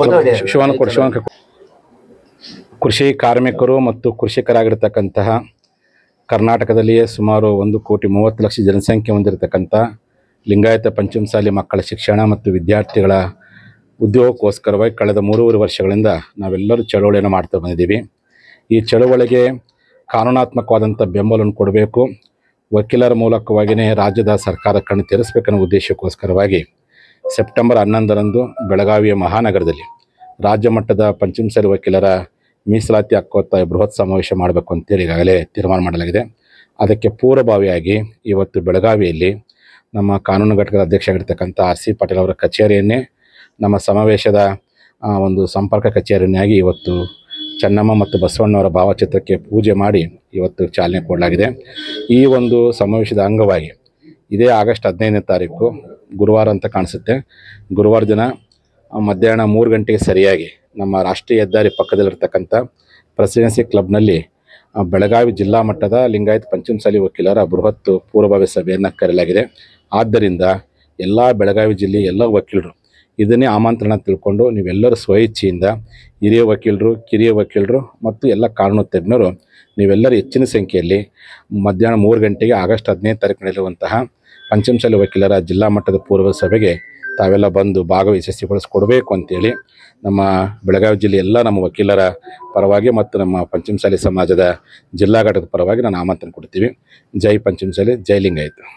ಕೊಡಿ ಕೃಷಿ ಕಾರ್ಮಿಕರು ಮತ್ತು ಕೃಷಿಕರಾಗಿರ್ತಕ್ಕಂತಹ ಕರ್ನಾಟಕದಲ್ಲಿಯೇ ಸುಮಾರು ಒಂದು ಕೋಟಿ ಮೂವತ್ತು ಲಕ್ಷ ಜನಸಂಖ್ಯೆ ಹೊಂದಿರತಕ್ಕಂಥ ಲಿಂಗಾಯತ ಪಂಚಮಸಾಲಿ ಮಕ್ಕಳ ಶಿಕ್ಷಣ ಮತ್ತು ವಿದ್ಯಾರ್ಥಿಗಳ ಉದ್ಯೋಗಕ್ಕೋಸ್ಕರವಾಗಿ ಕಳೆದ ಮೂರುವರೆ ವರ್ಷಗಳಿಂದ ನಾವೆಲ್ಲರೂ ಚಳವಳಿಯನ್ನು ಮಾಡ್ತಾ ಬಂದಿದ್ದೀವಿ ಈ ಚಳವಳಿಗೆ ಕಾನೂನಾತ್ಮಕವಾದಂಥ ಬೆಂಬಲವನ್ನು ಕೊಡಬೇಕು ವಕೀಲರ ಮೂಲಕವಾಗಿಯೇ ರಾಜ್ಯದ ಸರ್ಕಾರ ಕಣ್ಣು ತೆರೆಸಬೇಕನ್ನೋ ಉದ್ದೇಶಕ್ಕೋಸ್ಕರವಾಗಿ ಸೆಪ್ಟೆಂಬರ್ ಹನ್ನೊಂದರಂದು ಬೆಳಗಾವಿಯ ಮಹಾನಗರದಲ್ಲಿ ರಾಜ್ಯ ಮಟ್ಟದ ಪಂಚಮಸರಿ ವಕೀಲರ ಮೀಸಲಾತಿ ಹಕ್ಕೋತ್ತ ಬೃಹತ್ ಸಮಾವೇಶ ಮಾಡಬೇಕು ಅಂತೇಳಿ ಈಗಾಗಲೇ ತೀರ್ಮಾನ ಮಾಡಲಾಗಿದೆ ಅದಕ್ಕೆ ಪೂರ್ವಭಾವಿಯಾಗಿ ಇವತ್ತು ಬೆಳಗಾವಿಯಲ್ಲಿ ನಮ್ಮ ಕಾನೂನು ಘಟಕದ ಅಧ್ಯಕ್ಷರಾಗಿರ್ತಕ್ಕಂಥ ಆರ್ ಸಿ ಪಾಟೀಲ್ ಅವರ ಕಚೇರಿಯನ್ನೇ ನಮ್ಮ ಸಮಾವೇಶದ ಒಂದು ಸಂಪರ್ಕ ಕಚೇರಿಯನ್ನಾಗಿ ಇವತ್ತು ಚೆನ್ನಮ್ಮ ಮತ್ತು ಬಸವಣ್ಣವರ ಭಾವಚಿತ್ರಕ್ಕೆ ಪೂಜೆ ಮಾಡಿ ಇವತ್ತು ಚಾಲನೆ ಕೊಡಲಾಗಿದೆ ಈ ಒಂದು ಸಮಾವೇಶದ ಅಂಗವಾಗಿ ಇದೇ ಆಗಸ್ಟ್ ಹದಿನೈದನೇ ತಾರೀಕು ಗುರುವಾರ ಅಂತ ಕಾಣಿಸುತ್ತೆ ಗುರುವಾರ ದಿನ ಮಧ್ಯಾಹ್ನ ಮೂರು ಗಂಟೆಗೆ ಸರಿಯಾಗಿ ನಮ್ಮ ರಾಷ್ಟ್ರೀಯ ಹೆದ್ದಾರಿ ಪಕ್ಕದಲ್ಲಿರ್ತಕ್ಕಂಥ ಪ್ರೆಸಿಡೆನ್ಸಿ ಕ್ಲಬ್ನಲ್ಲಿ ಬೆಳಗಾವಿ ಜಿಲ್ಲಾ ಮಟ್ಟದ ಲಿಂಗಾಯತ್ ಪಂಚಮಸಾಲಿ ವಕೀಲರ ಬೃಹತ್ ಪೂರ್ವಭಾವಿ ಸಭೆಯನ್ನು ಕರೆಯಲಾಗಿದೆ ಆದ್ದರಿಂದ ಎಲ್ಲ ಬೆಳಗಾವಿ ಜಿಲ್ಲೆಯ ಎಲ್ಲ ವಕೀಲರು ಇದನ್ನೇ ಆಮಂತ್ರಣ ತಿಳ್ಕೊಂಡು ನೀವೆಲ್ಲರೂ ಸ್ವಇಚ್ಛೆಯಿಂದ ಹಿರಿಯ ವಕೀಲರು ಕಿರಿಯ ವಕೀಲರು ಮತ್ತು ಎಲ್ಲ ಕಾನೂನು ತಜ್ಞರು ನೀವೆಲ್ಲರೂ ಹೆಚ್ಚಿನ ಸಂಖ್ಯೆಯಲ್ಲಿ ಮಧ್ಯಾಹ್ನ ಮೂರು ಗಂಟೆಗೆ ಆಗಸ್ಟ್ ಹದಿನೈದು ತಾರೀಕು ನಡೆಯುವಂತಹ ಪಂಚಮಸಾಲಿ ವಕೀಲರ ಜಿಲ್ಲಾ ಮಟ್ಟದ ಪೂರ್ವ ಸಭೆಗೆ ತಾವೆಲ್ಲ ಬಂದು ಭಾಗವ ಅಂತೇಳಿ ನಮ್ಮ ಬೆಳಗಾವಿ ಜಿಲ್ಲೆ ಎಲ್ಲ ನಮ್ಮ ವಕೀಲರ ಪರವಾಗಿ ಮತ್ತು ನಮ್ಮ ಪಂಚಮಸಾಲಿ ಸಮಾಜದ ಜಿಲ್ಲಾ ಘಟಕದ ಪರವಾಗಿ ನಾನು ಆಮಂತ್ರಣ ಕೊಡ್ತೀವಿ ಜೈ ಪಂಚಮಸಾಲಿ ಜೈ ಲಿಂಗಾಯಿತು